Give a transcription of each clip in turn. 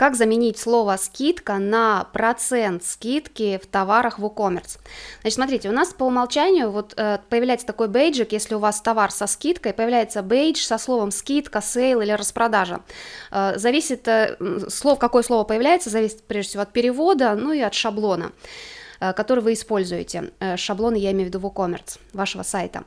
Как заменить слово «скидка» на процент скидки в товарах в WooCommerce? Значит, смотрите, у нас по умолчанию вот э, появляется такой бейджик, если у вас товар со скидкой, появляется бейдж со словом «скидка», «сейл» или «распродажа». Э, зависит, э, слов, какое слово появляется, зависит прежде всего от перевода, ну и от шаблона э, который вы используете. Э, Шаблоны я имею в виду WooCommerce, вашего сайта.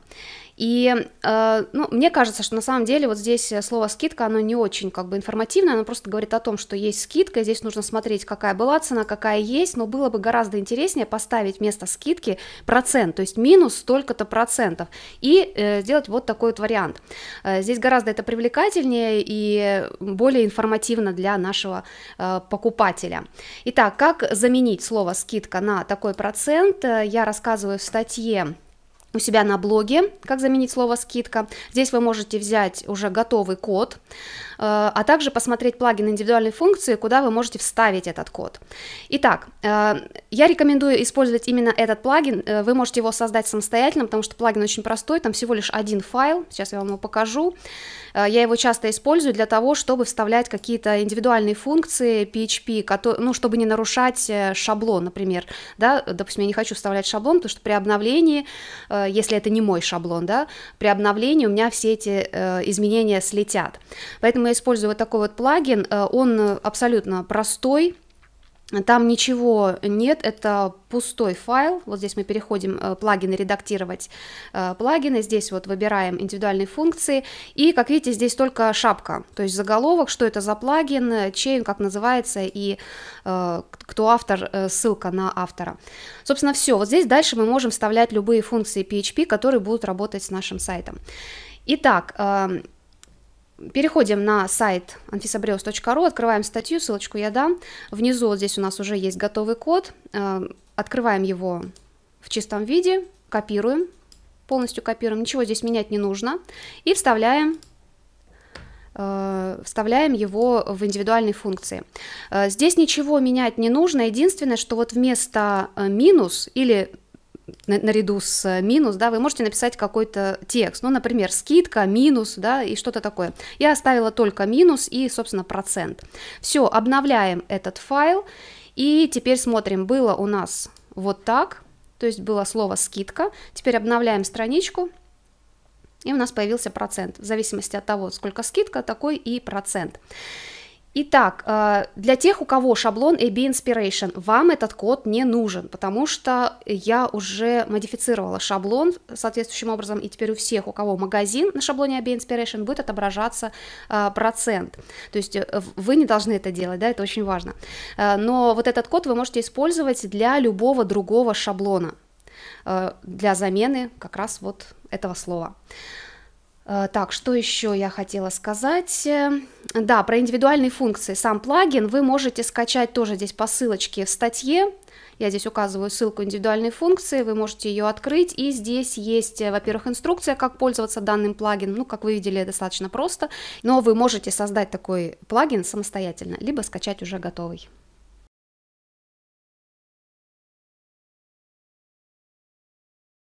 И э, ну, мне кажется, что на самом деле вот здесь слово скидка, оно не очень как бы информативное, оно просто говорит о том, что есть скидка, и здесь нужно смотреть, какая была цена, какая есть, но было бы гораздо интереснее поставить вместо скидки процент, то есть минус столько-то процентов, и э, сделать вот такой вот вариант. Э, здесь гораздо это привлекательнее и более информативно для нашего э, покупателя. Итак, как заменить слово скидка на такой процент, э, я рассказываю в статье у себя на блоге «Как заменить слово скидка». Здесь вы можете взять уже готовый код, Э, а также посмотреть плагин индивидуальной функции, куда вы можете вставить этот код. Итак, э, я рекомендую использовать именно этот плагин, э, вы можете его создать самостоятельно, потому что плагин очень простой, там всего лишь один файл, сейчас я вам его покажу. Я его часто использую для того, чтобы вставлять какие-то индивидуальные функции PHP, ну, чтобы не нарушать шаблон, например, да, допустим, я не хочу вставлять шаблон, потому что при обновлении, если это не мой шаблон, да, при обновлении у меня все эти изменения слетят. Поэтому я использую вот такой вот плагин, э, он абсолютно простой, там ничего нет, это пустой файл. Вот здесь мы переходим э, плагины, редактировать э, плагины. Здесь вот выбираем индивидуальные функции. И, как видите, здесь только шапка, то есть заголовок, что это за плагин, чей он, как называется, и кто автор, ссылка на автора. Собственно, все. Вот здесь дальше мы можем вставлять любые функции PHP, которые будут работать с нашим сайтом. Итак, Переходим на сайт anfisabreus.ru, открываем статью, ссылочку я дам. Внизу вот здесь у нас уже есть готовый код. Э, открываем его в чистом виде, копируем, полностью копируем, ничего здесь менять не нужно. И вставляем э, вставляем его в индивидуальные функции. Э, здесь ничего менять не нужно, единственное, что вот вместо минус или наряду с э, минус, да, вы можете написать какой-то текст, ну, например, скидка, минус, да, и что-то такое. Я оставила только минус и, собственно, процент. Все, обновляем этот файл, и теперь смотрим, было у нас вот так, то есть было слово скидка, теперь обновляем страничку, и у нас появился процент, в зависимости от того, сколько скидка, такой и Процент. Итак, э, для тех, у кого шаблон AB Inspiration, вам этот код не нужен, потому что я уже модифицировала шаблон соответствующим образом, и теперь у всех, у кого магазин на шаблоне AB Inspiration, будет отображаться э, процент. То есть э, вы не должны это делать, да, это очень важно. Но вот этот код вы можете использовать для любого другого шаблона, для замены как раз вот этого слова. Э, так, что еще я хотела сказать? Э, да, про индивидуальные функции. Сам плагин вы можете скачать тоже здесь по ссылочке в статье. Я здесь указываю ссылку индивидуальной функции, вы можете ее открыть. И здесь есть, э, во-первых, инструкция, как пользоваться данным плагином. Ну, как вы видели, достаточно просто. Но вы можете создать такой плагин самостоятельно, либо скачать уже готовый.